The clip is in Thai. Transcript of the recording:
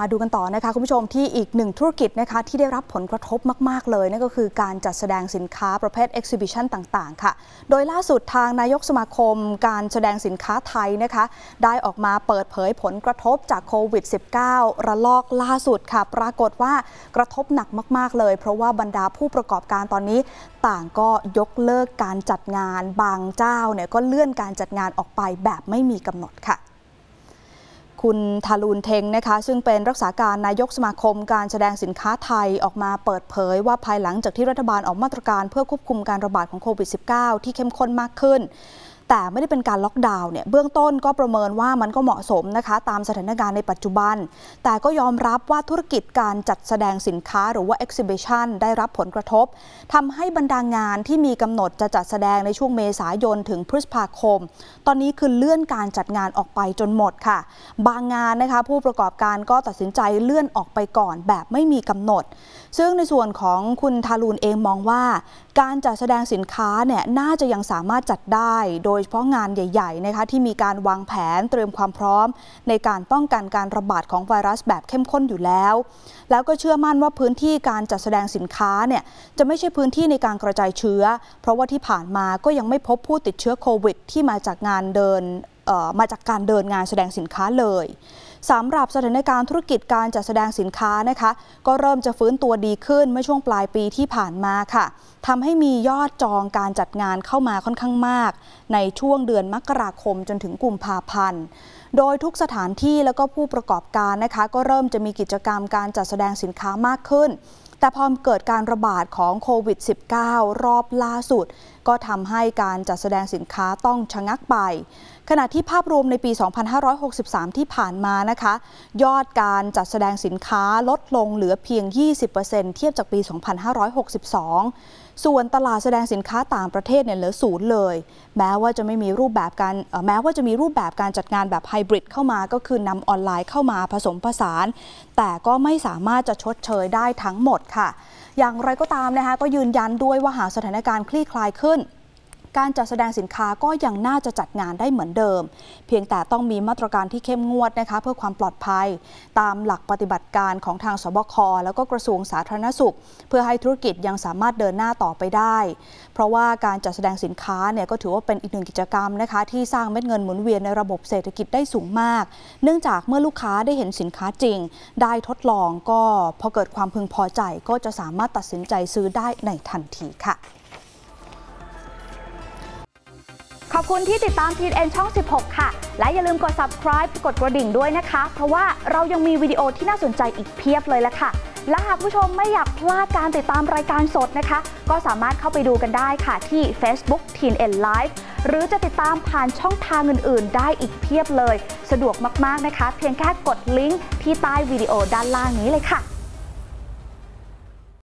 มาดูกันต่อนะคะคุณผู้ชมที่อีกหนึ่งธุรกิจนะคะที่ได้รับผลกระทบมาก ๆ เลยนั่นก็คือการจัดแสดงสินค้าประเภท Exhibition ต่าง ๆ ค่ะ โดยล่าสุดทางนายกสมาคม การแสดงสินค้าไทยนะคะได้ออกมาเปิดเผยผลกระทบจากโควิด -19 ระลอกล่าสุดค่ะ ปรากฏว่ากระทบหนักมาก ๆ เลย เพราะว่าบรรดาผู้ประกอบการตอนนี้ ต่างก็ยกเลิกการจัดงาน บางเจ้าเนี่ยก็เลื่อนการจัดงานออกไปแบบไม่มีกำหนดค่ะคุณทารูนเทงนะคะ ซึ่งเป็นรักษาการนายกสมาคมการแสดงสินค้าไทยออกมาเปิดเผยว่าภายหลังจากที่รัฐบาลออกมาตรการเพื่อควบคุมการระบาดของโควิด -19 ที่เข้มข้นมากขึ้นแต่ไม่ได้เป็นการล็อกดาวน์เนี่ยเบื้องต้นก็ประเมินว่ามันก็เหมาะสมนะคะตามสถานการณ์ในปัจจุบัน แต่ก็ยอมรับว่าธุรกิจการจัดแสดงสินค้าหรือว่า exhibition ได้รับผลกระทบ ทำให้บรรดางงานที่มีกำหนดจะจัดแสดงในช่วงเมษายนถึงพฤษภาคม ตอนนี้คือเลื่อนการจัดงานออกไปจนหมดค่ะ บางงานนะคะผู้ประกอบการก็ตัดสินใจเลื่อนออกไปก่อนแบบไม่มีกำหนด ซึ่งในส่วนของคุณทารูนเองมองว่า การจัดแสดงสินค้าเนี่ยน่าจะยังสามารถจัดได้โดยยเฉพาะงานใหญ่ๆนะคะที่มีการวางแผนเตรียมความพร้อม ในการป้องกันการระบาดของไวรัสแบบเข้มข้นอยู่แล้ว แล้วก็เชื่อมั่นว่าพื้นที่การจัดแสดงสินค้าเนี่ยจะไม่ใช่พื้นที่ในการกระจายเชื้อ เพราะว่าที่ผ่านมาก็ยังไม่พบผู้ติดเชื้อโควิดที่มาจากงานเดินมาจากการเดินงานแสดงสินค้าเลย สำหรับสถานการณ์ธุรกิจการจัดแสดงสินค้านะคะ ก็เริ่มจะฟื้นตัวดีขึ้นเมื่อช่วงปลายปีที่ผ่านมาค่ะทำให้มียอดจองการจัดงานเข้ามาค่อนข้างมาก ในช่วงเดือนมกราคมจนถึงกุมภาพันธ์ โดยทุกสถานที่และก็ผู้ประกอบการนะคะ ก็เริ่มจะมีกิจกรรมการจัดแสดงสินค้ามากขึ้นแต่พอเกิดการระบาดของโควิด -19 รอบล่าสุด ก็ทำให้การจัดแสดงสินค้าต้องชะงักไป ขณะที่ภาพรวมในปี 2563 ที่ผ่านมานะคะ ยอดการจัดแสดงสินค้าลดลงเหลือเพียง 20%เทียบจากปี 2562 ส่วนตลาดแสดงสินค้าต่างประเทศเนี่ยเหลือศูนย์เลย แม้ว่าจะไม่มีรูปแบบการแม้ว่าจะมีรูปแบบการจัดงานแบบไฮบริดเข้ามาก็คือนำออนไลน์เข้ามาผสมผสาน แต่ก็ไม่สามารถจะชดเชยได้ทั้งหมดค่ะอย่างไรก็ตามนะคะก็ยืนยันด้วยว่าหากสถานการณ์คลี่คลายขึ้นการจัดแสดงสินค้าก็ยังน่าจะจัดงานได้เหมือนเดิม เพียงแต่ต้องมีมาตรการที่เข้มงวดนะคะ เพื่อความปลอดภัย ตามหลักปฏิบัติการของทางสบคแล้วก็กระทรวงสาธารณสุขเพื่อให้ธุรกิจยังสามารถเดินหน้าต่อไปได้ เพราะว่าการจัดแสดงสินค้าเนี่ยก็ถือว่าเป็นอีกหนึ่งกิจกรรมนะคะ ที่สร้างเม็ดเงินหมุนเวียนในระบบเศรษฐกิจได้สูงมาก เนื่องจากเมื่อลูกค้าได้เห็นสินค้าจริง ได้ทดลองก็พอเกิดความพึงพอใจก็จะสามารถตัดสินใจซื้อได้ในทันทีค่ะขอบคุณที่ติดตามทีเอ็นช่อง 16 ค่ะ และอย่าลืมกด subscribe กดกระดิ่งด้วยนะคะ เพราะว่าเรายังมีวิดีโอที่น่าสนใจอีกเพียบเลยละค่ะ และหากผู้ชมไม่อยากพลาดการติดตามรายการสดนะคะ ก็สามารถเข้าไปดูกันได้ค่ะที่ Facebook t e e n n Live หรือจะติดตามผ่านช่องทางอื่นๆ ได้อีกเพียบเลย สะดวกมากๆนะคะ เพียงแค่กดลิงก์ที่ใต้วิดีโอด้านล่างนี้เลยค่ะ